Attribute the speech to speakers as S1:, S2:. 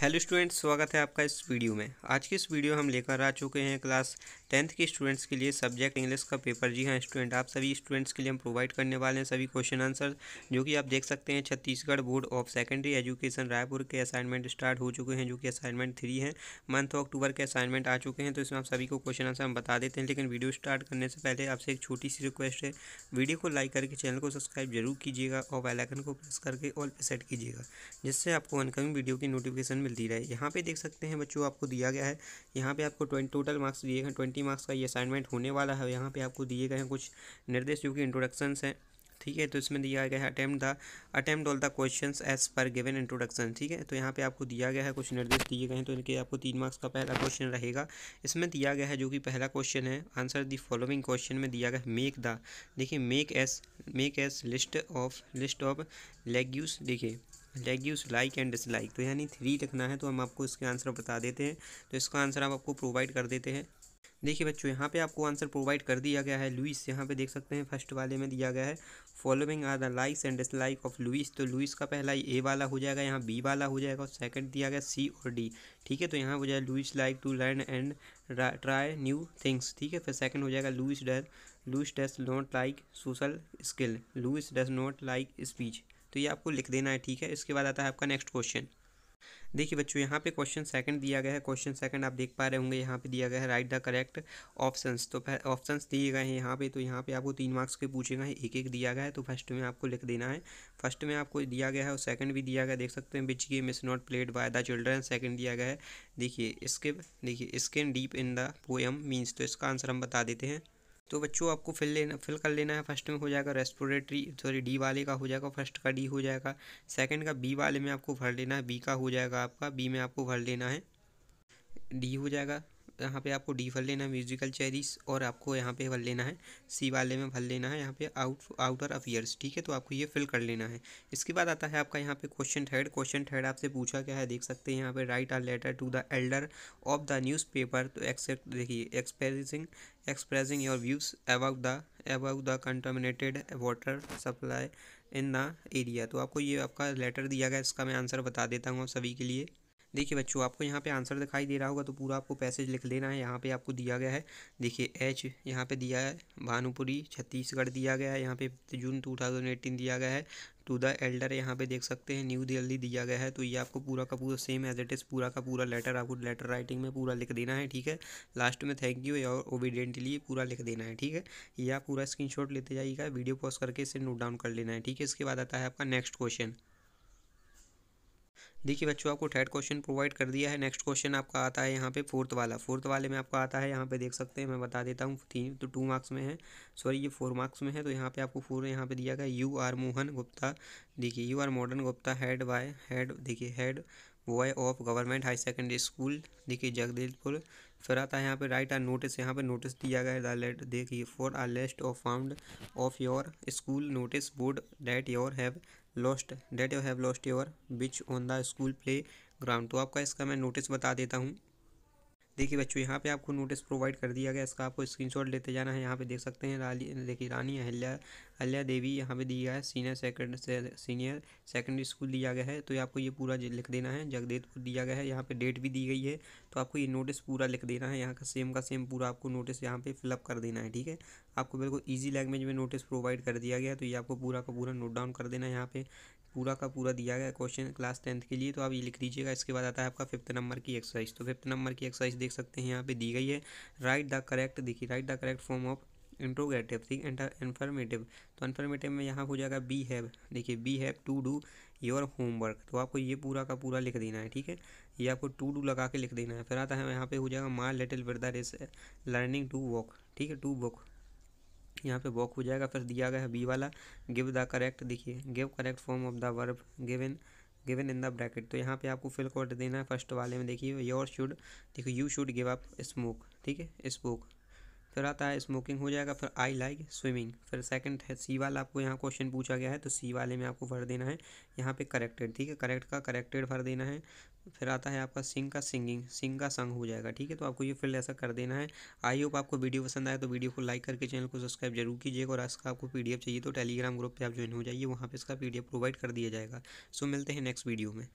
S1: hello students स्वागत है आपका इस वीडियो में आज की इस वीडियो हम लेकर आ चुके हैं क्लास टेंथ के स्टूडेंट्स के लिए सब्जेक्ट इंग्लिश का पेपर जी हाँ स्टूडेंट आप सभी स्टूडेंट्स के लिए हम प्रोवाइड करने वाले हैं सभी क्वेश्चन आंसर जो कि आप देख सकते हैं Chhattisgarh board of secondary education Raipur के असाइनमेंट स्टार्ट हो चुके हैं जो कि असाइनमेंट थ्री है मंथ ऑफ अक्टूबर के असाइनमेंट आ चुके हैं तो इसमें आप सभी को क्वेश्चन आंसर हम बता देते हैं लेकिन वीडियो स्टार्ट करने से पहले आपसे एक छोटी सी रिक्वेस्ट है वीडियो को लाइक करके चैनल को सब्सक्राइब जरूर कीजिएगा और बेलाइकन को प्रेस करके ऑल पर सेट कीजिएगा जिससे आपको अनकमिंग वीडियो की नोटिफिकेशन मिलती रहे यहाँ पे देख सकते हैं बच्चों आपको दिया गया है यहाँ पे आपको ट्वेंटी टोटल मार्क्स दिए गए ट्वेंटी मार्क्स का ये असाइनमेंट होने वाला है यहाँ पे आपको दिए गए हैं कुछ निर्देश जो कि इंट्रोडक्शन है ठीक है तो इसमें दिया गया है attempt attempt all the question as per given introduction ठीक है तो यहाँ पे आपको दिया गया है कुछ निर्देश दिए गए हैं तो इनके आपको तीन मार्क्स का पहला क्वेश्चन रहेगा इसमें दिया गया है जो कि पहला क्वेश्चन है आंसर दी फॉलोइंग क्वेश्चन में दिया गया है मेक द देखिए makes makes list of list of leagues देखिए जाएगी उस लाइक एंड डिसलाइक तो यानी थ्री रखना है तो हम आपको इसके आंसर बता देते हैं तो इसका आंसर आप आपको प्रोवाइड कर देते हैं देखिए बच्चों यहाँ पे आपको आंसर प्रोवाइड कर दिया गया है लुइस यहाँ पे देख सकते हैं फर्स्ट वाले में दिया गया है following are the likes and dislike of Louis तो लुइस का पहला ए वाला हो जाएगा यहाँ बी वाला हो जाएगा और सेकंड दिया गया सी और डी ठीक है तो यहाँ हो जाएगा Louis like to learn and try new things ठीक है फिर सेकेंड हो जाएगा लुइस डर Louis does not like social skill Louis does not like speech तो ये आपको लिख देना है ठीक है इसके बाद आता है आपका नेक्स्ट क्वेश्चन देखिए बच्चों यहाँ पे क्वेश्चन सेकंड दिया गया है क्वेश्चन सेकंड आप देख पा रहे होंगे यहाँ पे दिया गया है राइट द करेक्ट ऑप्शंस तो ऑप्शंस दिए गए हैं यहाँ पे तो यहाँ पे आपको तीन मार्क्स के पूछे गए एक एक दिया गया है तो फर्स्ट में आपको लिख देना है फर्स्ट में आपको दिया गया है और सेकंड भी दिया गया देख सकते हैं which game is not played by the children second दिया गया है देखिए इसके देखिए skin deep in the poem means तो इसका आंसर हम बता देते हैं तो बच्चों आपको फिल लेना फिल कर लेना है फर्स्ट में हो जाएगा रेस्पिरेटरी सॉरी डी वाले का हो जाएगा फर्स्ट का डी हो जाएगा सेकंड का बी वाले में आपको भर लेना है बी का हो जाएगा आपका बी में आपको भर लेना है डी हो जाएगा यहाँ पे आपको डी फल लेना है म्यूजिकल चेरीज और आपको यहाँ पे फल लेना है सी वाले में फल लेना है यहाँ पे आउट आउटर अफेयर्स ठीक है तो आपको ये फिल कर लेना है इसके बाद आता है आपका यहाँ पे क्वेश्चन थर्ड क्वेश्चन थर्ड आपसे पूछा गया है देख सकते हैं यहाँ पे write a letter to the editor of the newspaper तो एक्सेप्ट देखिए expressing expressing your views about the about the contaminated water supply in the area तो आपको ये आपका लेटर दिया गया इसका मैं आंसर बता देता हूँ आप सभी के लिए देखिए बच्चों आपको यहाँ पे आंसर दिखाई दे रहा होगा तो पूरा आपको पैसेज लिख लेना है यहाँ पे आपको दिया गया है देखिए एच यहाँ पे दिया है भानुपुरी छत्तीसगढ़ दिया गया है यहाँ पे जून टू थाउजेंड एटीन दिया गया है टू द एल्डर यहाँ पे देख सकते हैं न्यू दिल्ली दिया गया है तो ये आपको पूरा का पूरा सेम एज इट इज़ पूरा का पूरा लेटर आपको लेटर राइटिंग में पूरा लिख देना है ठीक है लास्ट में थैंक यू और ओविडेंटली पूरा लिख देना है ठीक है यह पूरा स्क्रीनशॉट लेते जाइएगा वीडियो पॉज करके इसे नोट डाउन कर लेना है ठीक है इसके बाद आता है आपका नेक्स्ट क्वेश्चन देखिए बच्चों आपको थर्ड क्वेश्चन प्रोवाइड कर दिया है नेक्स्ट क्वेश्चन आपका आता है यहाँ पे फोर्थ वाला फोर्थ वाले में आपका आता है यहाँ पे देख सकते हैं मैं बता देता हूँ तीन तो टू मार्क्स में है सॉरी ये फोर मार्क्स में है तो यहाँ पे आपको फोर यहाँ पे दिया गया यू आर मोहन गुप्ता देखिए you are modern Gupta head by head देखिए head boy of government high secondary school देखिए जगदीशपुर फिर आता है यहाँ पे राइट आर नोटिस यहाँ पे नोटिस दिया गया है लेट देखिए for a list of found of your school notice board that your have lost that you have lost your which on the school playground तो आपका इसका मैं नोटिस बता देता हूँ देखिए बच्चों यहाँ पे आपको नोटिस प्रोवाइड कर दिया गया इसका आपको स्क्रीनशॉट लेते जाना है यहाँ पे देख सकते हैं रानी देखिए रानी अहल्या अहल्या देवी यहाँ पे दिया है senior second senior secondary school दिया गया है तो ये आपको ये पूरा लिख देना है जगदेवपुर दिया गया है यहाँ पे डेट भी दी गई है तो आपको ये नोटिस पूरा लिख देना है यहाँ का सेम का सेम पूरा आपको नोटिस यहाँ पे फिलअप कर देना है ठीक है आपको बिल्कुल ईजी लैंग्वेज में नोटिस प्रोवाइड कर दिया गया तो ये आपको पूरा का पूरा नोट डाउन कर देना है यहाँ पे पूरा का पूरा दिया गया क्वेश्चन क्लास टेंथ के लिए तो आप ये लिख लीजिएगा इसके बाद आता है आपका फिफ्थ नंबर की एक्सरसाइज तो फिफ्थ नंबर की एक्सरसाइज देख सकते हैं यहाँ पे दी गई है राइट द करेक्ट देखिए write the correct form of interrogative ठीक इन्फॉर्मेटिव तो इन्फॉर्मेटिव में यहाँ हो जाएगा बी हैव देखिए B have to do your homework तो आपको ये पूरा का पूरा लिख देना है ठीक है ये आपको टू डू लगा के लिख देना है फिर आता है यहाँ पे हो जाएगा my little brother is learning to walk ठीक है टू वॉक यहाँ पे वॉक हो जाएगा फिर दिया गया है बी वाला गिव द करेक्ट देखिए give correct form of the verb given given in the bracket तो यहाँ पे आपको फिल कोड देना है फर्स्ट वाले में देखिए योर शुड देखिए you should give up smoke ठीक है स्मोक फिर आता है स्मोकिंग हो जाएगा फिर आई लाइक स्विमिंग फिर सेकंड है सी वाला आपको यहाँ क्वेश्चन पूछा गया है तो सी वाले में आपको भर देना है यहाँ पे करेक्टेड ठीक है करेक्ट का करेक्टेड भर देना है फिर आता है आपका सिंग का सिंगिंग सिंग का संग हो जाएगा ठीक है तो आपको ये फिल्ड ऐसा कर देना है आई होप आपको वीडियो पसंद आए तो वीडियो को लाइक करके चैनल को सब्सक्राइब जरूर कीजिएगा और इसका आपको पी चाहिए तो टेलीग्राम ग्रुप पर आप ज्वाइन हो जाइए वहाँ पर इसका पी प्रोवाइड कर दिया जाएगा सो मिलते हैं नेक्स्ट वीडियो में